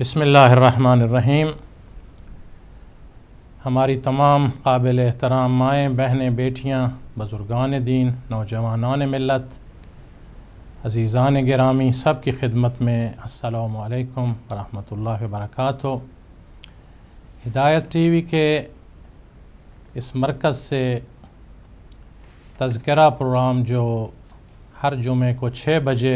बसमीम हमारी तमाम काबिल एहतराम माएँ बहनें बेटियाँ बुज़ुर्गान दीन नौजवानान मिलत अज़ीज़ान ग्रामी सब की खिदमत में असलकम वरहमल वरक हिदायत टी वी के इस मरकज़ से तस्करा प्रोग्राम जो हर जुमे को छः बजे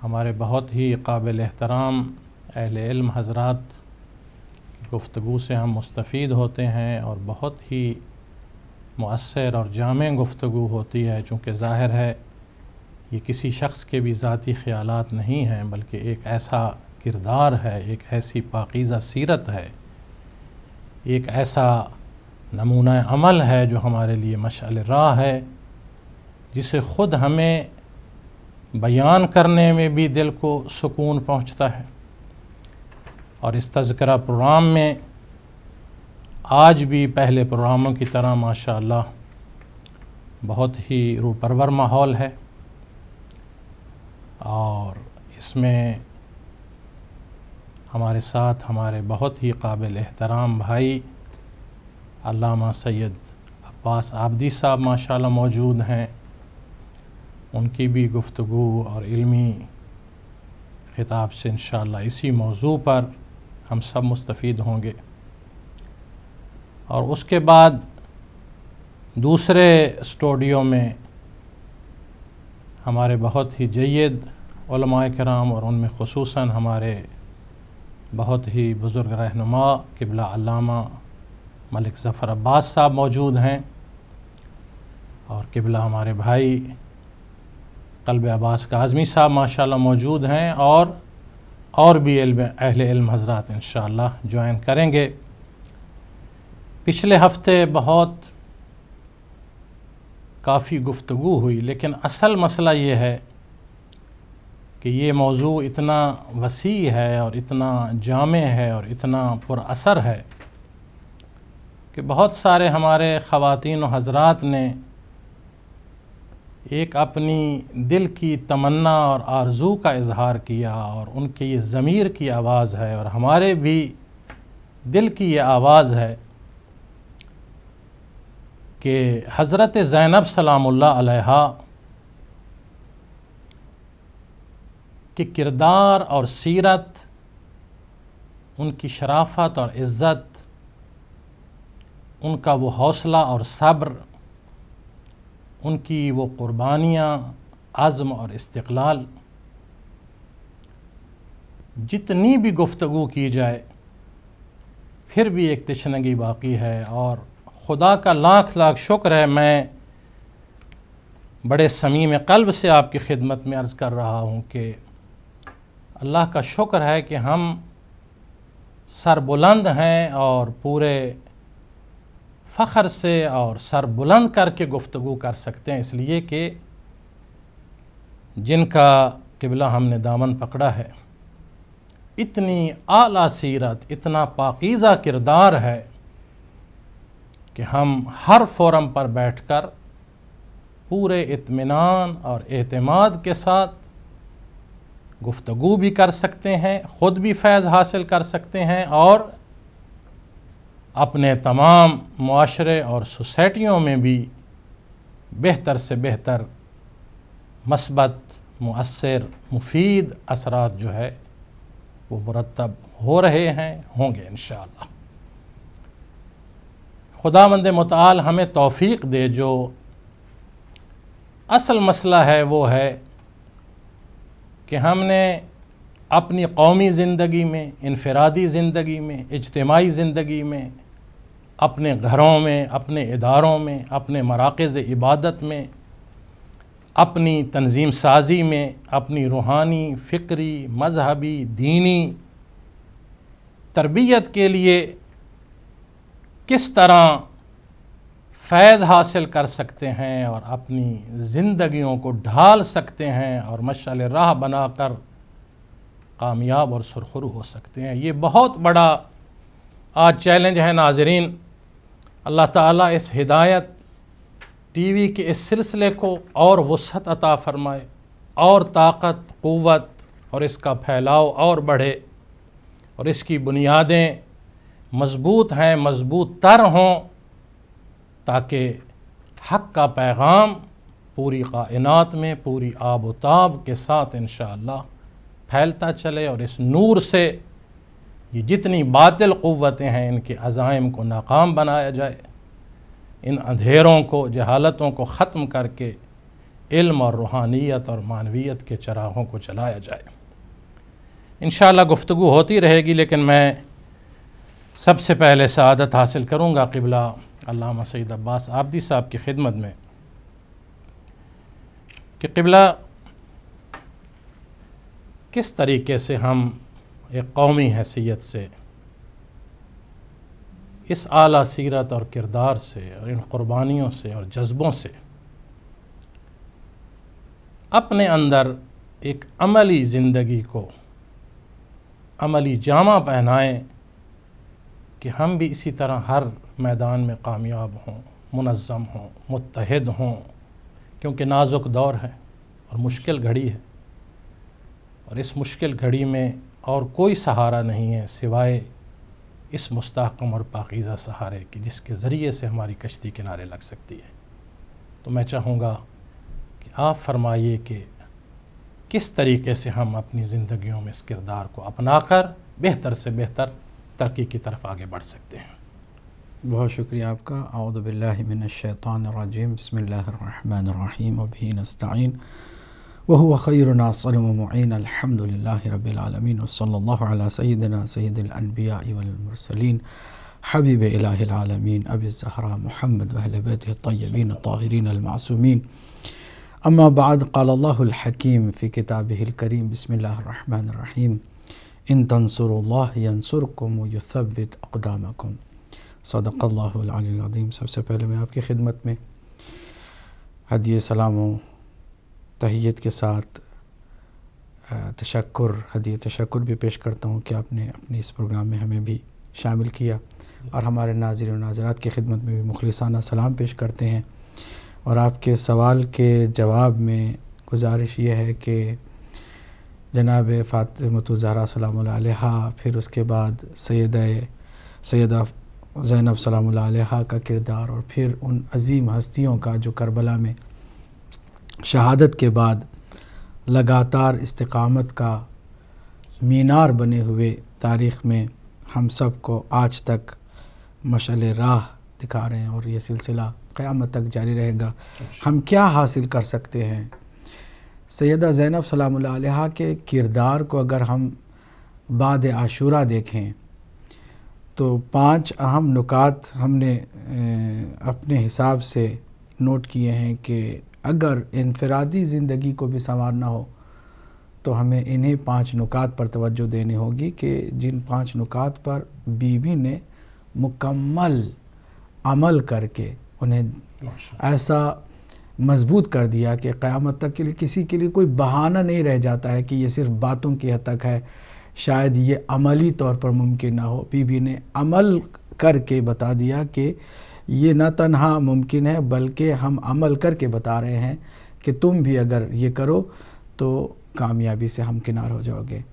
हमारे बहुत ही काबिल एहतराम अहल इल्म हजरात गुफ्तु से हम मुस्तफ़ होते हैं और बहुत ही मौसर और जाम गुफ्तु होती है चूँकि ज़ाहिर है ये किसी शख्स के भी ज़ाती ख़्याल नहीं हैं बल्कि एक ऐसा किरदार है एक ऐसी पाकिज़ा सीरत है एक ऐसा नमूना अमल है जो हमारे लिए मशअल राह है जिसे ख़ुद हमें बयान करने में भी दिल को सुकून पहुंचता है और इस तस्करा प्रोग्राम में आज भी पहले प्रोग्रामों की तरह माशाल्लाह बहुत ही रूपरवर माहौल है और इसमें हमारे साथ हमारे बहुत ही काबिल एहतराम भाई अल्लामा सैयद अब्बास आबदी साहब माशाल्लाह मौजूद हैं उनकी भी गुफ्तु और इलमी ख़िताब से इन इसी मौजू पर हम सब मुस्तफ़ होंगे और उसके बाद दूसरे स्टूडियो में हमारे बहुत ही जयद कराम और उनमें खसूस हमारे बहुत ही बुज़ुर्ग रहनुमा किबला अलामा मलिक ज़फ़र अब्बास साहब मौजूद हैं और किबला हमारे भाई कल्ब अब्बास का आज़मी साहब माशाल्लाह मौजूद हैं और और भी इल्म अहल इल्म हजरात इन ज्वाइन करेंगे पिछले हफ्ते बहुत काफ़ी गुफ्तु हुई लेकिन असल मसला ये है कि ये मौजू इतना वसी है और इतना जाम है और इतना पुरअसर है कि बहुत सारे हमारे ख़वान हजरात ने एक अपनी दिल की तमन्ना और आरजू का इजहार किया और उनके ये ज़मीर की आवाज़ है और हमारे भी दिल की ये आवाज़ है कि हज़रत ज़ैनब सलामुल्लाह अलैहा के किरदार और सीरत उनकी शराफत और इज़्ज़त उनका वो हौसला और सब्र उनकी वो क़ुरबानियाँ आज़म और इस्तलाल जितनी भी गुफ्तु की जाए फिर भी एक तशनगी बाकी है और ख़ुदा का लाख लाख शुक्र है मैं बड़े समीम कल्ब से आपकी खिदमत में अर्ज़ कर रहा हूँ कि अल्लाह का शुक्र है कि हम सरबुलंद हैं और पूरे फ़ख्र से और सर बुलंद करके गुफ्तु कर सकते हैं इसलिए कि जिनका किबला हमने दामन पकड़ा है इतनी आला सीरत इतना पाकीज़ा किरदार है कि हम हर फोरम पर बैठकर पूरे इत्मीनान और अतमाद के साथ गुफ्तु भी कर सकते हैं ख़ुद भी फैज़ हासिल कर सकते हैं और अपने तमाम माशरे और सोसाइटियों में भी बेहतर से बेहतर मस्बत मؤثर मुफीद असरात जो है वो मुरतब हो रहे हैं होंगे इन खुदा मंद मताल हमें तोफ़ी दे जो असल मसला है वो है कि हमने अपनी कौमी ज़िंदगी में इनफरादी ज़िंदगी में इजतमाही ज़िंदगी में अपने घरों में अपने इदारों में अपने मराकज़ इबादत में अपनी तंजीम साजी में अपनी रूहानी फ़िक्री मजहबी दीनी तरबियत के लिए किस तरह फैज़ हासिल कर सकते हैं और अपनी ज़िंदगियों को ढाल सकते हैं और मशाल राह बनाकर कामयाब और सुरखरू हो सकते हैं ये बहुत बड़ा आज चैलेंज है नाजरीन अल्लाह ताला इस हिदायत टीवी के इस सिलसिले को और वसत अता फ़रमाए और ताकत क़वत और इसका फैलाव और बढ़े और इसकी बुनियादें मज़बूत हैं मज़बूत तर हों ताकि हक का पैगाम पूरी कायनात में पूरी आबोताब के साथ इन फैलता चले और इस नूर से ये जितनी बातिल क़वतें हैं इनके अज़ाइम को नाकाम बनाया जाए इन अंधेरों को जहालतों को ख़त्म करके इल्म और रूहानियत और मानवीत के चराहों को चलाया जाए इन गुफ्तु होती रहेगी लेकिन मैं सबसे पहले सदत हासिल करूँगा किबला अल्लामा सैद अब्बास आबदी साहब की खिदमत में कि किबला किस तरीके से हम एक कौमी हैसियत से इस आला सीरत और किरदार से और इन क़ुरबानियों से और जज्बों से अपने अंदर एक अमली ज़िंदगी को अमली जामा पहनाएं कि हम भी इसी तरह हर मैदान में कामयाब हों मुनज़म हों मुतहद हों क्योंकि नाजुक दौर है और मुश्किल घड़ी है और इस मुश्किल घड़ी में और कोई सहारा नहीं है सिवाय इस मुस्तकम और पाकिज़ा सहारे की जिसके ज़रिए से हमारी कश्ती किनारे लग सकती है तो मैं चाहूँगा कि आप फरमाइए कि किस तरीके से हम अपनी ज़िंदगियों में इस किरदार को अपना कर बेहतर से बेहतर तरक्की की तरफ आगे बढ़ सकते हैं बहुत शुक्रिया आपका अवदबिल्लिमिनशैतानरजीम बसमीम अभी नस्तिन وهو خير ناصر ومعين الحمد لله رب العالمين وصلى الله على سيدنا سيد الأنبياء والمرسلين حبيب إله العالمين أبي الزهراء محمد وأهل بيته الطيبين الطاهرين المعصومين أما بعد قال الله الحكيم في كتابه الكريم بسم الله الرحمن الرحيم إن تنصروا الله ينصركم ويثبت أقدامكم صدق الله العلي العظيم सबसे पहले मैं आपकी खिदमत में हदिय सलाम तहियत के साथ तशक्र हदीय तशक्र भी पेश करता हूँ कि आपने अपने इस प्रोग्राम में हमें भी शामिल किया और हमारे नाजिर नाजरात की खिदमत में भी मुखलसाना सलाम पेश करते हैं और आपके सवाल के जवाब में गुजारिश ये है कि जनाब ज़हरा सलाम फिर उसके बाद सैद सैदा ज़ैनब सलाम का किरदार और फिर उन अजीम हस्तियों का जो करबला में शहादत के बाद लगातार इस्तकामत का मीनार बने हुए तारीख़ में हम सब को आज तक मशल राह दिखा रहे हैं और ये सिलसिला क़्यामत तक जारी रहेगा हम क्या हासिल कर सकते हैं सैदा ज़ैनब सलाम के किरदार को अगर हम बाद आशूरा देखें तो पांच अहम नुकात हमने अपने हिसाब से नोट किए हैं कि अगर इनफरादी ज़िंदगी को भी संवारना हो तो हमें इन्हीं पांच नुकात पर तवज्जो देनी होगी कि जिन पांच नुकात पर बीवी ने मुकम्मल अमल करके उन्हें ऐसा मजबूत कर दिया कि क़यामत तक के लिए किसी के लिए कोई बहाना नहीं रह जाता है कि ये सिर्फ बातों की हद तक है शायद ये अमली तौर पर मुमकिन ना हो बीवी ने अमल करके बता दिया कि ये न तनहा मुमकिन है बल्कि हम अमल करके बता रहे हैं कि तुम भी अगर ये करो तो कामयाबी से हम किनार हो जाओगे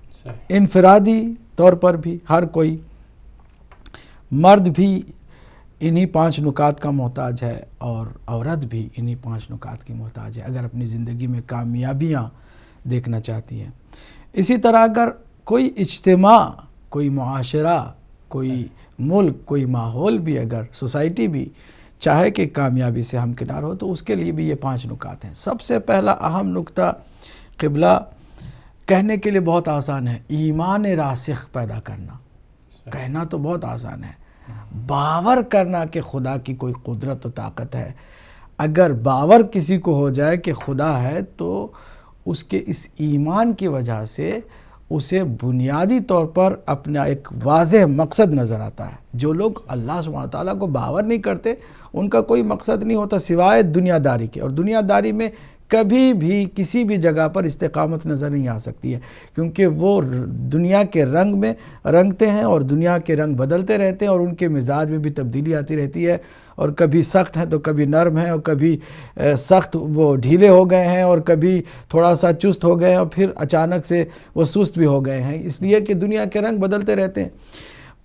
इनफरादी तौर पर भी हर कोई मर्द भी इन्हीं पांच नुकात का मोहताज है और औरत भी इन्हीं पांच नुकात की मोहताज है अगर अपनी ज़िंदगी में कामयाबियाँ देखना चाहती हैं इसी तरह अगर कोई इज्तम कोई माशरा कोई मुल्क कोई माहौल भी अगर सोसाइटी भी चाहे कि कामयाबी से हमकिनार हो तो उसके लिए भी ये पांच नुकात हैं सबसे पहला अहम नुकता किबला कहने के लिए बहुत आसान है ईमान रासिख पैदा करना अच्छा। कहना तो बहुत आसान है बावर करना कि खुदा की कोई कुदरत और ताकत है अगर बावर किसी को हो जाए कि खुदा है तो उसके इस ईमान की वजह से उसे बुनियादी तौर पर अपना एक वाज मकसद नज़र आता है जो लोग अल्लाह सुबह ताली को बावर नहीं करते उनका कोई मकसद नहीं होता सिवाय दुनियादारी के और दुनियादारी में कभी भी किसी भी जगह पर इस्तेकामत नज़र नहीं आ सकती है क्योंकि वो दुनिया के रंग में रंगते हैं और दुनिया के रंग बदलते रहते हैं और उनके मिजाज में भी तब्दीली आती रहती है और कभी सख्त हैं तो कभी नरम हैं और कभी सख्त वो ढीले हो गए हैं और कभी थोड़ा सा चुस्त हो गए हैं और फिर अचानक से वो सुस्त भी हो गए हैं इसलिए कि दुनिया के रंग बदलते रहते हैं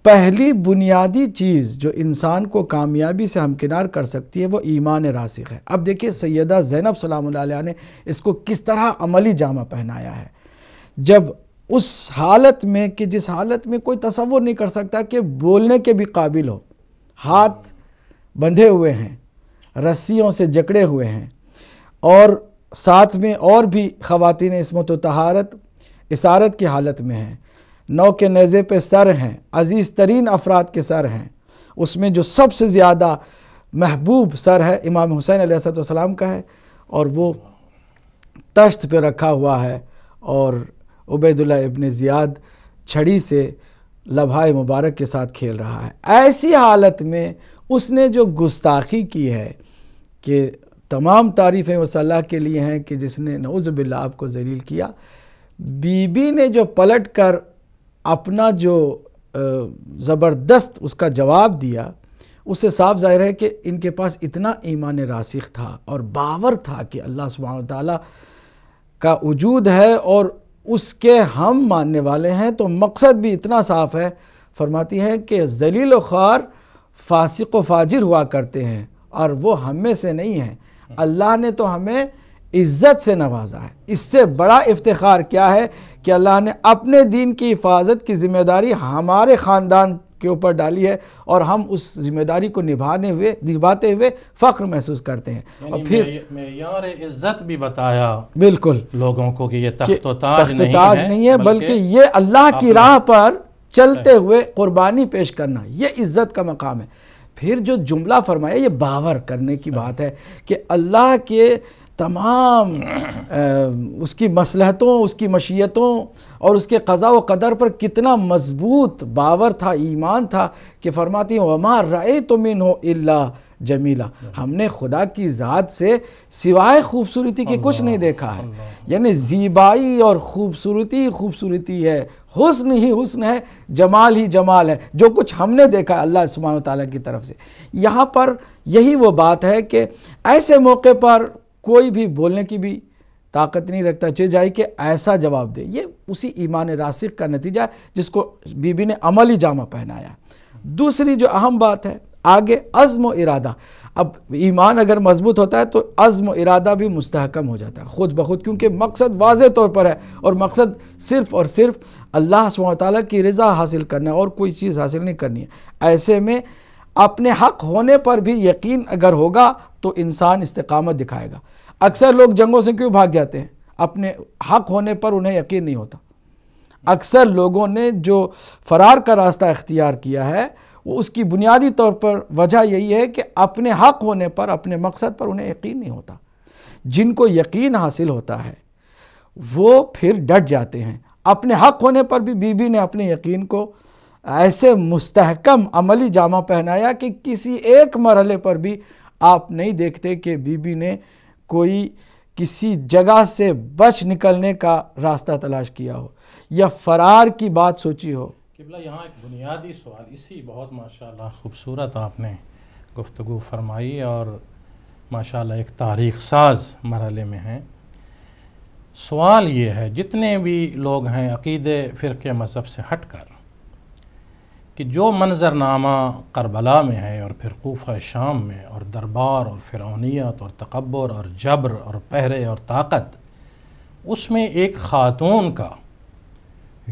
पहली बुनियादी चीज़ जो इंसान को कामयाबी से हमकिनार कर सकती है वो ईमान रासिक है अब देखिए सैदा ज़ैनब सलाम ने इसको किस तरह अमली जामा पहनाया है जब उस हालत में कि जिस हालत में कोई तस्वुर नहीं कर सकता कि बोलने के भी काबिल हो हाथ बंधे हुए हैं रस्सियों से जकड़े हुए हैं और साथ में और भी ख़वान इसमत तहारत इसारत की हालत में हैं नौ के नज़े पे सर हैं अज़ीज़ तरीन अफराद के सर हैं उसमें जो सबसे ज़्यादा महबूब सर है इमाम हुसैन सलाम का है और वो तश्त पे रखा हुआ है और उबैदल इबन ज़ियाद छड़ी से लभाए मुबारक के साथ खेल रहा है ऐसी हालत में उसने जो गुस्ताखी की है कि तमाम तारीफ़ें वसल्ला के लिए हैं कि जिसने नौज़बिल्ला आपको जलील किया बीबी ने जो पलट कर अपना जो ज़बरदस्त उसका जवाब दिया उससे साफ जाहिर है कि इनके पास इतना ईमान रासिख था और बावर था कि अल्लाह सुबहान ताली का वजूद है और उसके हम मानने वाले हैं तो मकसद भी इतना साफ है फरमाती है कि जलील ख़ार फासिक व फाजिर हुआ करते हैं और वो हमें से नहीं हैं अल्लाह ने तो हमें इज़्ज़त से नवाजा है इससे बड़ा इफ्तार क्या है कि अल्लाह ने अपने दीन की हिफाजत की ज़िम्मेदारी हमारे ख़ानदान के ऊपर डाली है और हम उस जिम्मेदारी को निभाने हुए निभाते हुए फ़ख्र महसूस करते हैं और फिर इज़्ज़त भी बताया बिल्कुल लोगों को कि ये तख्त ताज नहीं, नहीं, नहीं है बल्कि ये अल्लाह की राह पर चलते हुए कुर्बानी पेश करना ये इज़्ज़त का मकाम है फिर जो जुमला फरमाया ये बावर करने की बात है कि अल्लाह के तमाम उसकी मसलहतों उसकी मशीतों और उसके क़ा व कदर पर कितना मज़बूत बावर था ईमान था कि फरमाती हूँ अमार रे तो मिन हो इल्ला जमीला हमने खुदा की ज़ात से सिवाय खूबसूरती के कुछ नहीं देखा है यानी ज़ीबाई और खूबसूरती खूबसूरती है हुस्न ही हुस्न है जमाल ही जमाल है जो कुछ हमने देखा है अल्लाह सुबहान ताली की तरफ से यहाँ पर यही वो बात है कि ऐसे मौके पर कोई भी बोलने की भी ताकत नहीं रखता चे जाए कि ऐसा जवाब दे ये उसी ईमान रासिक का नतीजा है जिसको बीबी ने अमली जामा पहनाया दूसरी जो अहम बात है आगे अज़म इरादा अब ईमान अगर मजबूत होता है तो अज़म इरादा भी मुस्तकम हो जाता है ख़ुद ब खुद क्योंकि मकसद वाज तौर पर है और मकसद सिर्फ़ और सिर्फ अल्लाह साल की रज़ा हासिल करना और कोई चीज़ हासिल नहीं करनी है ऐसे में अपने हक़ होने पर भी यकीन अगर होगा तो इंसान इस्तकामत दिखाएगा अक्सर लोग जंगों से क्यों भाग जाते हैं अपने हक होने पर उन्हें यकीन नहीं होता अक्सर लोगों ने जो फरार का रास्ता इख्तियार किया है वो उसकी बुनियादी तौर पर वजह यही है कि अपने हक होने पर अपने मकसद पर उन्हें यकीन नहीं होता जिनको यकीन हासिल होता है वो फिर डट जाते हैं अपने हक होने पर भी बीबी ने अपने यकीन को ऐसे मुस्तहकम अमली जामा पहनाया कि किसी एक मरहले पर भी आप नहीं देखते कि बीबी ने कोई किसी जगह से बच निकलने का रास्ता तलाश किया हो या फरार की बात सोची हो किबला यहाँ एक बुनियादी सवाल इसी बहुत माशा खूबसूरत आपने गुफ्तु फरमाई और माशा एक तारीख साज मरहले में हैं सवाल ये है जितने भी लोग हैं अकीदे फ़िरके मज़हब से हट कर कि जो मंज़रनामा करबला में है और फिर कोफ़ा शाम में और दरबार और फिरौनीत और तकबर और जबर और पहरे और ताकत उसमें एक ख़ातून का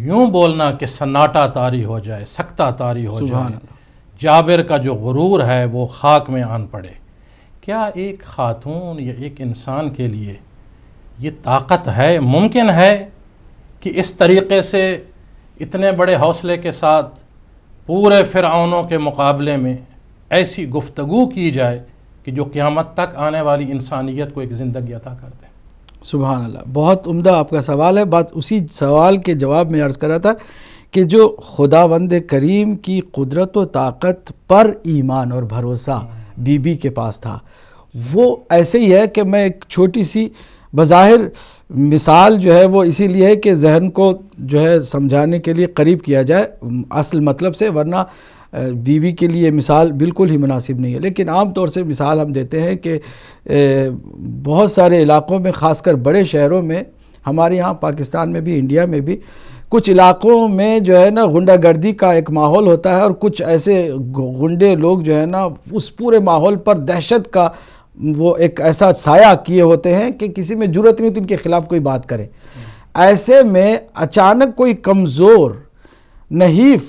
यूँ बोलना कि सन्नाटा तारी हो जाए सख्ता तारी हो जाए जाबिर का जो गुरूर है वो खाक में आन पड़े क्या एक खातून या एक इंसान के लिए ये ताकत है मुमकिन है कि इस तरीके से इतने बड़े हौसले के साथ पूरे फ़िरौनों के मुकाबले में ऐसी गुफ्तगु की जाए कि जो क़्यामत तक आने वाली इंसानियत को एक ज़िंदगी अता कर दे सुबह अल्लाह बहुत उम्दा आपका सवाल है बात उसी सवाल के जवाब में अर्ज़ कर रहा था कि जो खुदावंद करीम की कुदरत व ताकत पर ईमान और भरोसा हम्म। बीबी के पास था वो ऐसे ही है कि मैं एक छोटी सी बज़ाहिर मिसाल जो है वो इसीलिए है कि जहन को जो है समझाने के लिए करीब किया जाए असल मतलब से वरना बीवी के लिए मिसाल बिल्कुल ही मुनासिब नहीं है लेकिन आम तौर से मिसाल हम देते हैं कि बहुत सारे इलाक़ों में ख़ासकर बड़े शहरों में हमारे यहाँ पाकिस्तान में भी इंडिया में भी कुछ इलाक़ों में जो है ना गुंडागर्दी का एक माहौल होता है और कुछ ऐसे गुंडे लोग जो है ना उस पूरे माहौल पर दहशत का वो एक ऐसा साया किए होते हैं कि किसी में जरूरत नहीं तो इनके खिलाफ कोई बात करे ऐसे में अचानक कोई कमज़ोर नहीफ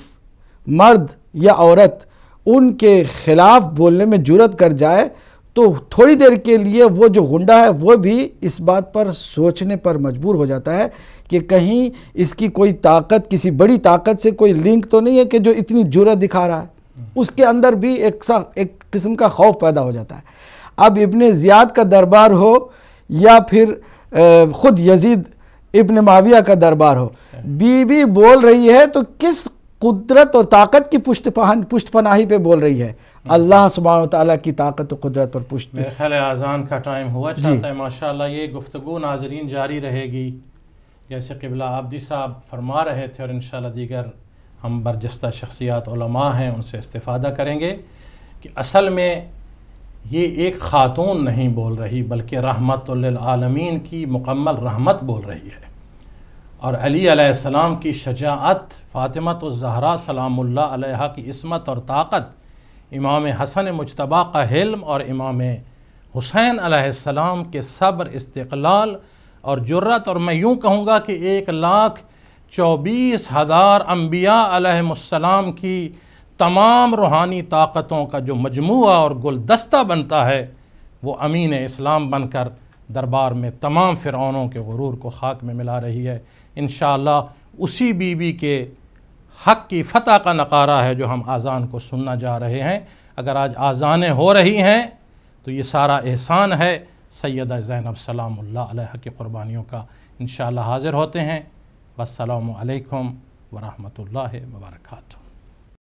मर्द या औरत उनके खिलाफ बोलने में जरूरत कर जाए तो थोड़ी देर के लिए वो जो गुंडा है वो भी इस बात पर सोचने पर मजबूर हो जाता है कि कहीं इसकी कोई ताकत किसी बड़ी ताकत से कोई लिंक तो नहीं है कि जो इतनी जुरत दिखा रहा है उसके अंदर भी एक सा एक किस्म का खौफ पैदा हो जाता है अब इबन ज़ियाद का दरबार हो या फिर ख़ुद यजीद इबन माविया का दरबार हो बीबी बोल रही है तो किस कुदरत और ताकत की पुष्ट पुष्ट पनाही पे बोल रही है अल्लाह सुबह ताली की ताकत और कुदरत पर पुष्ट मेरे ख्याल आज़ान का टाइम हुआ चाहता है माशाल्लाह ये गुफ्तु नाजरीन जारी रहेगी जैसे किबला आबदी साहब फरमा रहे थे और इन दीगर हम बरजस्ता शख्सियात हैं उनसे इस्तादा करेंगे कि असल में ये एक ख़ातून नहीं बोल रही बल्कि रहमत आलमीन की मुकम्मल रहमत बोल रही है और अली की शजात फ़ातिमत ज़हरा सलामुल्ल की इसमत और ताकत इमाम हसन मुशतबा का हिल्म और इमाम हुसैन आसमाम के सब्र इस्तलाल और जुर्रत और मैं यूँ कहूँगा कि एक लाख चौबीस हज़ार अम्बिया की तमाम रूहानी ताकतों का जो मजमू और गुलदस्ता बनता है वो अमीन इस्लाम बनकर दरबार में तमाम फ़िरौनों के गुरूर को खाक में मिला रही है इन उसी बीबी के हक़ की फ़तह का नकारा है जो हम आज़ान को सुनना जा रहे हैं अगर आज आज़ानें हो रही हैं तो ये सारा एहसान है सैद ज़ैनब सलाम की क़ुरबानियों का इन हाज़िर होते हैं वसलम वरहमल वबरकू